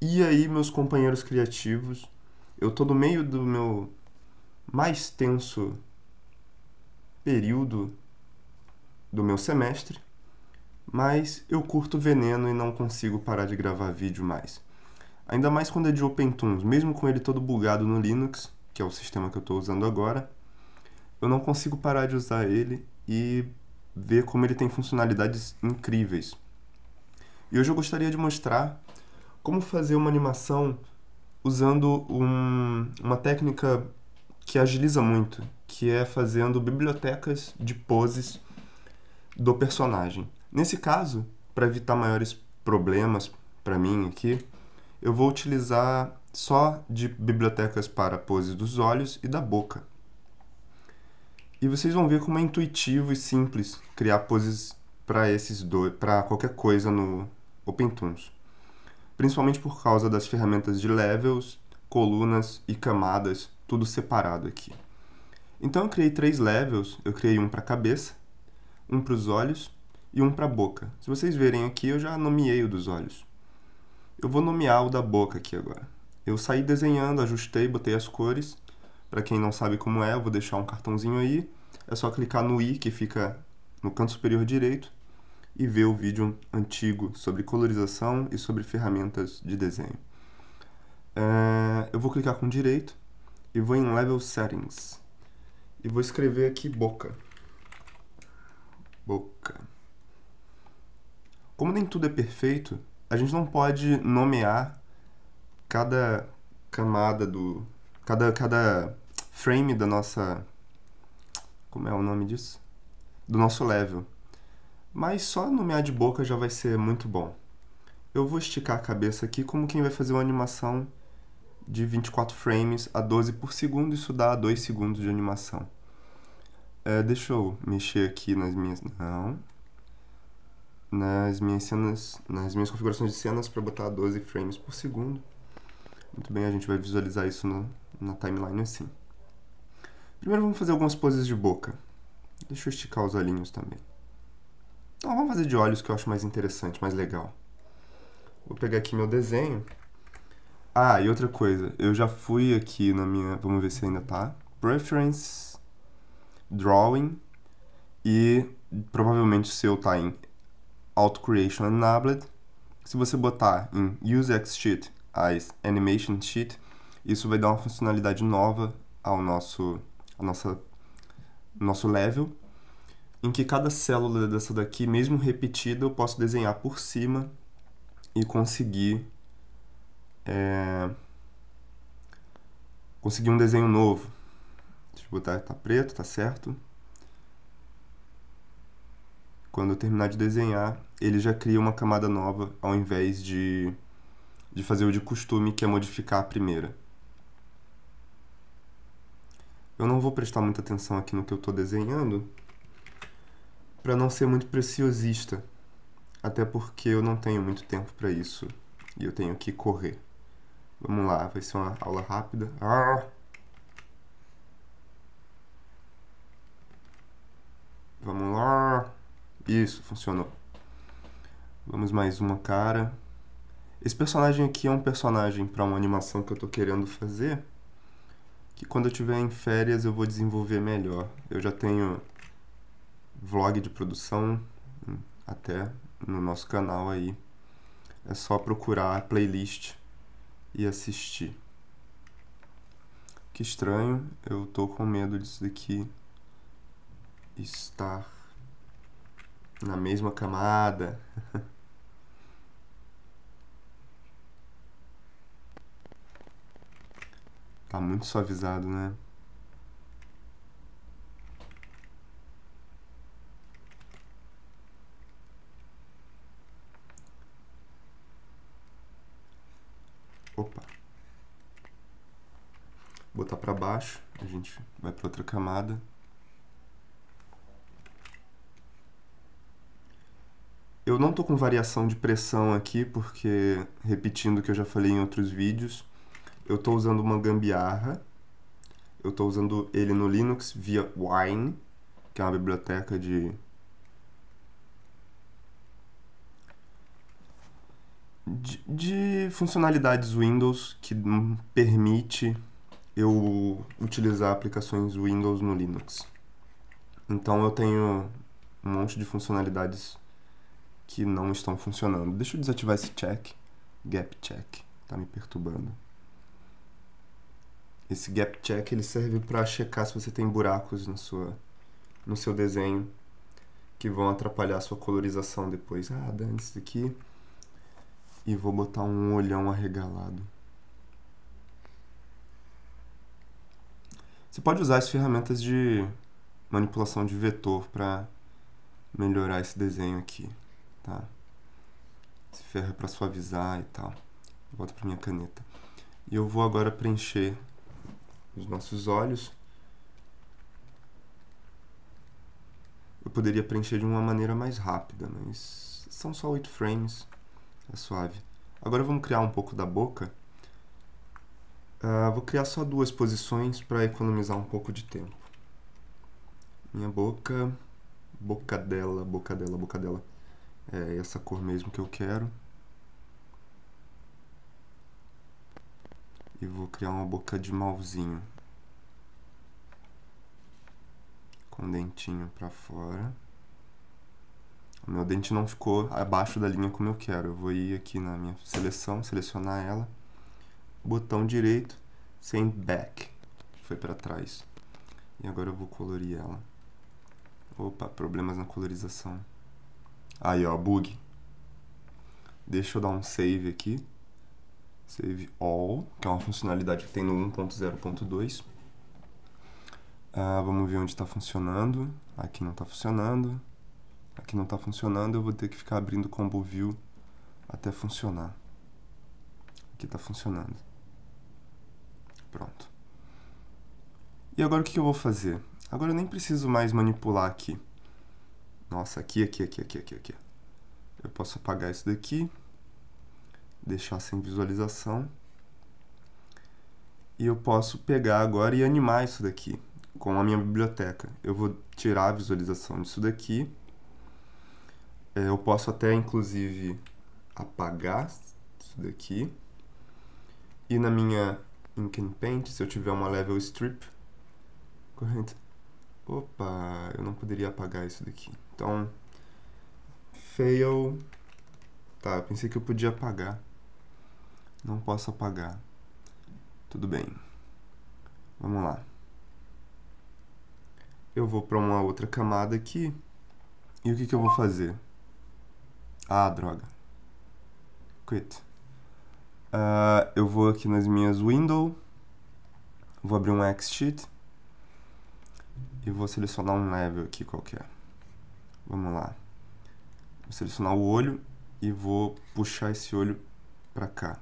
E aí, meus companheiros criativos, eu tô no meio do meu mais tenso período do meu semestre, mas eu curto veneno e não consigo parar de gravar vídeo mais. Ainda mais quando é de OpenTunes, mesmo com ele todo bugado no Linux, que é o sistema que eu estou usando agora, eu não consigo parar de usar ele e ver como ele tem funcionalidades incríveis. E hoje eu gostaria de mostrar como fazer uma animação usando um, uma técnica que agiliza muito, que é fazendo bibliotecas de poses do personagem. Nesse caso, para evitar maiores problemas para mim aqui, eu vou utilizar só de bibliotecas para poses dos olhos e da boca. E vocês vão ver como é intuitivo e simples criar poses para esses dois, para qualquer coisa no OpenTunes principalmente por causa das ferramentas de levels, colunas e camadas, tudo separado aqui. Então eu criei três levels, eu criei um para a cabeça, um para os olhos e um para a boca. Se vocês verem aqui, eu já nomeei o dos olhos. Eu vou nomear o da boca aqui agora. Eu saí desenhando, ajustei, botei as cores. Para quem não sabe como é, eu vou deixar um cartãozinho aí. É só clicar no i que fica no canto superior direito e ver o vídeo antigo sobre colorização e sobre ferramentas de desenho. É, eu vou clicar com o direito e vou em Level Settings e vou escrever aqui boca. Boca. Como nem tudo é perfeito, a gente não pode nomear cada camada do. cada, cada frame da nossa. Como é o nome disso? Do nosso level mas só nomear de boca já vai ser muito bom. Eu vou esticar a cabeça aqui como quem vai fazer uma animação de 24 frames a 12 por segundo, isso dá 2 segundos de animação. É, deixa eu mexer aqui nas minhas... não... Nas minhas cenas, nas minhas configurações de cenas para botar 12 frames por segundo. Muito bem, a gente vai visualizar isso na, na timeline assim. Primeiro vamos fazer algumas poses de boca. Deixa eu esticar os olhinhos também. Então vamos fazer de olhos que eu acho mais interessante, mais legal. Vou pegar aqui meu desenho. Ah, e outra coisa, eu já fui aqui na minha, vamos ver se ainda tá, Preference, Drawing e provavelmente o seu tá em Auto Creation Enabled. Se você botar em Use X Sheet as Animation Sheet, isso vai dar uma funcionalidade nova ao nosso, a nossa, nosso level em que cada célula dessa daqui, mesmo repetida, eu posso desenhar por cima e conseguir é, conseguir um desenho novo. Deixa eu botar, tá preto, tá certo? Quando eu terminar de desenhar, ele já cria uma camada nova ao invés de, de fazer o de costume, que é modificar a primeira. Eu não vou prestar muita atenção aqui no que eu estou desenhando, para não ser muito preciosista. Até porque eu não tenho muito tempo para isso e eu tenho que correr. Vamos lá, vai ser uma aula rápida. Ah! Vamos lá. Isso, funcionou. Vamos mais uma cara. Esse personagem aqui é um personagem para uma animação que eu estou querendo fazer, que quando eu tiver em férias eu vou desenvolver melhor. Eu já tenho vlog de produção, hum, até no nosso canal aí. É só procurar playlist e assistir. Que estranho, eu tô com medo disso daqui estar na mesma camada. tá muito suavizado, né? Opa. Botar para baixo, a gente vai para outra camada. Eu não tô com variação de pressão aqui, porque, repetindo o que eu já falei em outros vídeos, eu tô usando uma gambiarra. Eu tô usando ele no Linux via Wine, que é uma biblioteca de de, de funcionalidades Windows que permite eu utilizar aplicações Windows no Linux. Então eu tenho um monte de funcionalidades que não estão funcionando. Deixa eu desativar esse check, gap check, tá me perturbando. Esse gap check ele serve para checar se você tem buracos na sua, no seu desenho que vão atrapalhar a sua colorização depois. Ah, dane isso aqui e vou botar um olhão arregalado. Você pode usar as ferramentas de manipulação de vetor para melhorar esse desenho aqui, tá? Esse ferro é para suavizar e tal. Volto para minha caneta. E eu vou agora preencher os nossos olhos. Eu poderia preencher de uma maneira mais rápida, mas são só oito frames é suave. Agora vamos criar um pouco da boca. Uh, vou criar só duas posições para economizar um pouco de tempo. Minha boca, boca dela, boca dela, boca dela. É essa cor mesmo que eu quero. E vou criar uma boca de malzinho. Com dentinho para fora. Meu dente não ficou abaixo da linha como eu quero. Eu vou ir aqui na minha seleção, selecionar ela. Botão direito, send back. Foi para trás. E agora eu vou colorir ela. Opa, problemas na colorização. Aí, ó, bug. Deixa eu dar um save aqui. Save all, que é uma funcionalidade que tem no 1.0.2. Ah, vamos ver onde está funcionando. Aqui não está funcionando. Aqui não está funcionando, eu vou ter que ficar abrindo o combo view até funcionar. Aqui está funcionando. Pronto. E agora o que eu vou fazer? Agora eu nem preciso mais manipular aqui. Nossa, aqui, aqui, aqui, aqui, aqui, aqui. Eu posso apagar isso daqui, deixar sem visualização. E eu posso pegar agora e animar isso daqui com a minha biblioteca. Eu vou tirar a visualização disso daqui é, eu posso até, inclusive, apagar isso daqui. E na minha Ink and Paint, se eu tiver uma level strip, corrente... Opa, eu não poderia apagar isso daqui. Então, fail... Tá, eu pensei que eu podia apagar. Não posso apagar. Tudo bem. Vamos lá. Eu vou para uma outra camada aqui. E o que, que eu vou fazer? Ah, droga. Quit. Uh, eu vou aqui nas minhas window, vou abrir um x e vou selecionar um level aqui qualquer. Vamos lá. Vou selecionar o olho e vou puxar esse olho para cá.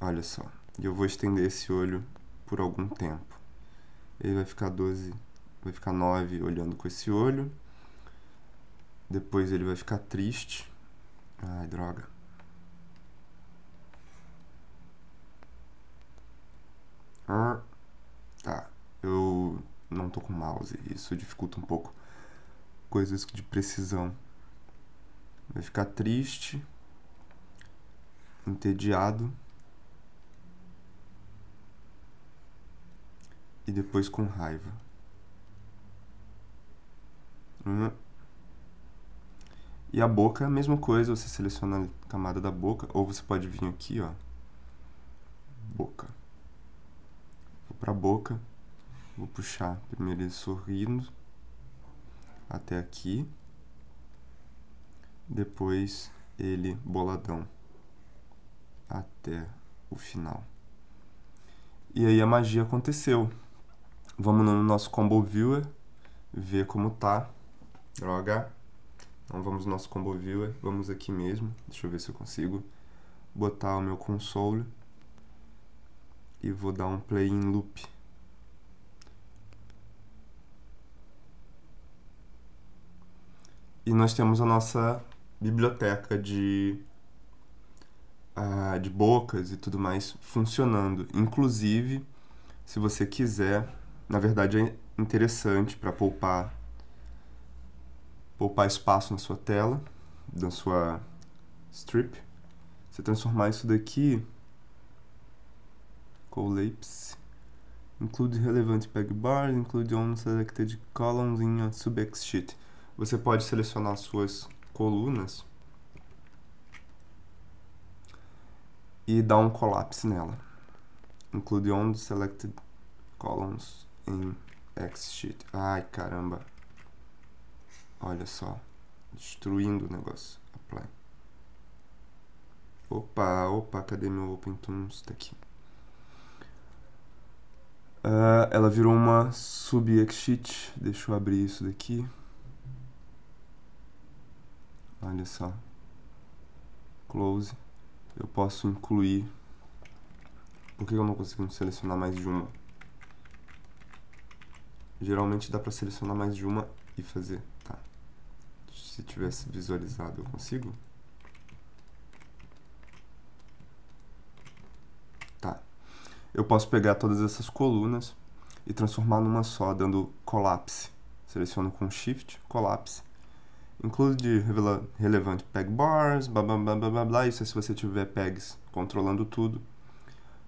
Olha só. E eu vou estender esse olho por algum tempo. Ele vai ficar 12, vai ficar 9 olhando com esse olho. Depois ele vai ficar triste. Ai, droga. Ah, tá. Eu não tô com mouse. Isso dificulta um pouco coisas de precisão. Vai ficar triste, entediado e depois com raiva. Hum. E a boca é a mesma coisa, você seleciona a camada da boca, ou você pode vir aqui, ó. Boca. Vou pra boca, vou puxar primeiro ele sorrindo até aqui. Depois ele boladão até o final. E aí a magia aconteceu. Vamos no nosso combo viewer, ver como tá. Droga. Então vamos no nosso combo viewer, vamos aqui mesmo. Deixa eu ver se eu consigo botar o meu console e vou dar um play in loop. E nós temos a nossa biblioteca de, uh, de bocas e tudo mais funcionando. Inclusive, se você quiser, na verdade é interessante para poupar poupar espaço na sua tela, na sua strip. Você transformar isso daqui collapse include relevant peg bars, include selected columns in a subex sheet. Você pode selecionar suas colunas e dar um collapse nela. Include selected columns in X sheet. Ai, caramba. Olha só. Destruindo o negócio. Apply. Opa, opa, cadê meu OpenTunes? Tá aqui. Uh, ela virou uma sub-exit. Deixa eu abrir isso daqui. Olha só. Close. Eu posso incluir. Por que eu não consigo selecionar mais de uma? Geralmente dá para selecionar mais de uma e fazer se tivesse visualizado, eu consigo? Tá. Eu posso pegar todas essas colunas e transformar numa só, dando colapse. Seleciono com Shift, colapse. Include relevante peg bars, blá blá blá blá blá, isso é se você tiver pegs controlando tudo.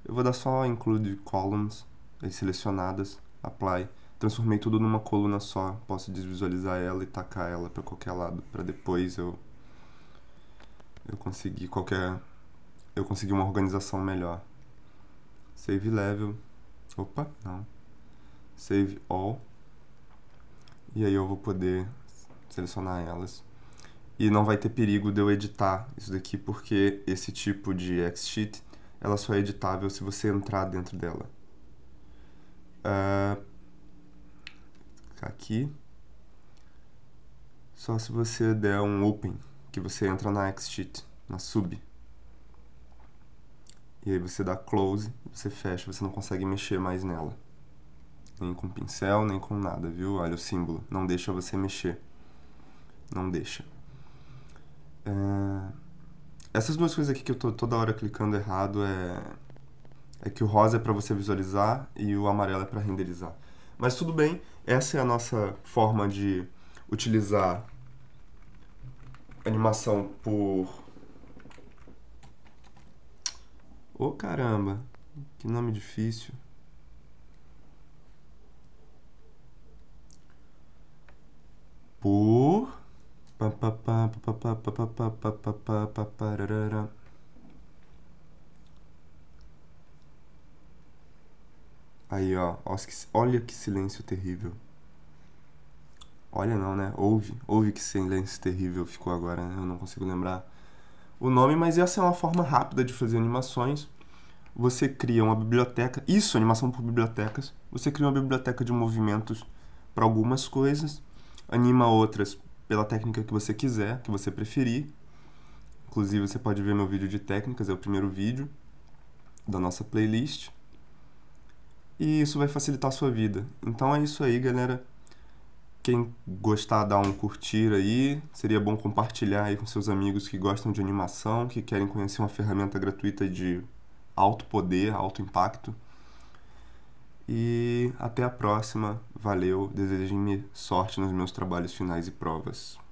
Eu vou dar só include columns, selecionadas, apply transformei tudo numa coluna só. Posso desvisualizar ela e tacar ela para qualquer lado, para depois eu eu conseguir qualquer eu conseguir uma organização melhor. Save level. Opa, não. Save all. E aí eu vou poder selecionar elas. E não vai ter perigo de eu editar isso daqui porque esse tipo de Xsheet ela só é editável se você entrar dentro dela. Uh, aqui. Só se você der um open, que você entra na Xsheet, na sub. E aí você dá close, você fecha, você não consegue mexer mais nela. Nem com pincel, nem com nada, viu? Olha o símbolo, não deixa você mexer. Não deixa. É... Essas duas coisas aqui que eu tô toda hora clicando errado é... É que o rosa é para você visualizar e o amarelo é para renderizar. Mas tudo bem, essa é a nossa forma de utilizar animação por. Ô oh, caramba, que nome difícil. Por. Aí, ó. Olha que silêncio terrível. Olha não, né? Ouve. Ouve que silêncio terrível ficou agora, né? Eu não consigo lembrar o nome, mas essa é uma forma rápida de fazer animações. Você cria uma biblioteca, isso, animação por bibliotecas. Você cria uma biblioteca de movimentos para algumas coisas, anima outras pela técnica que você quiser, que você preferir. Inclusive, você pode ver meu vídeo de técnicas, é o primeiro vídeo da nossa playlist e isso vai facilitar a sua vida. Então é isso aí, galera. Quem gostar, dá um curtir aí. Seria bom compartilhar aí com seus amigos que gostam de animação, que querem conhecer uma ferramenta gratuita de alto poder, alto impacto. E até a próxima. Valeu. Desejem-me sorte nos meus trabalhos finais e provas.